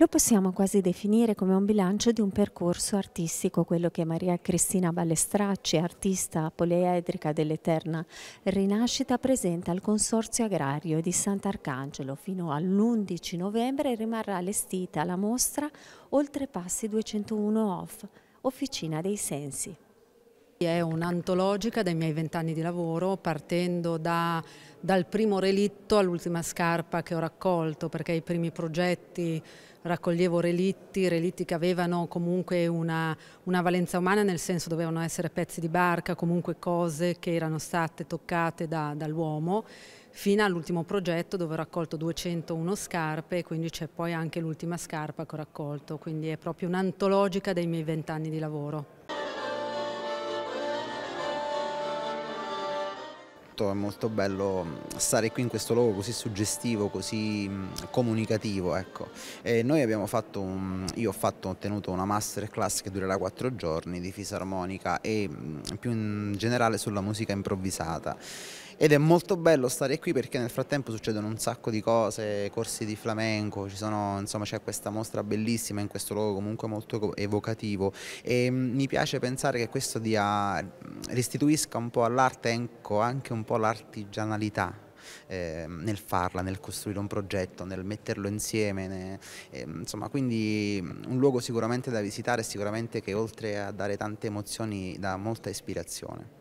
Lo possiamo quasi definire come un bilancio di un percorso artistico, quello che Maria Cristina Ballestracci, artista poliedrica dell'Eterna Rinascita, presenta al Consorzio Agrario di Sant'Arcangelo. Fino all'11 novembre rimarrà allestita la mostra Oltrepassi 201 Off, Officina dei Sensi. È un'antologica dei miei vent'anni di lavoro, partendo da, dal primo relitto all'ultima scarpa che ho raccolto, perché i primi progetti raccoglievo relitti, relitti che avevano comunque una, una valenza umana, nel senso dovevano essere pezzi di barca, comunque cose che erano state toccate da, dall'uomo, fino all'ultimo progetto dove ho raccolto 201 scarpe e quindi c'è poi anche l'ultima scarpa che ho raccolto, quindi è proprio un'antologica dei miei vent'anni di lavoro. È molto bello mm, stare qui in questo luogo così suggestivo, così mm, comunicativo. Ecco. E noi abbiamo fatto, un, io ho fatto, ho ottenuto una masterclass che durerà quattro giorni di fisarmonica e mm, più in generale sulla musica improvvisata ed è molto bello stare qui perché nel frattempo succedono un sacco di cose, corsi di flamenco, sono, insomma c'è questa mostra bellissima in questo luogo comunque molto evocativo e ehm, mi piace pensare che questo dia, restituisca un po' all'arte ecco, anche un po' l'artigianalità eh, nel farla, nel costruire un progetto, nel metterlo insieme, ne, eh, insomma quindi un luogo sicuramente da visitare, sicuramente che oltre a dare tante emozioni dà molta ispirazione.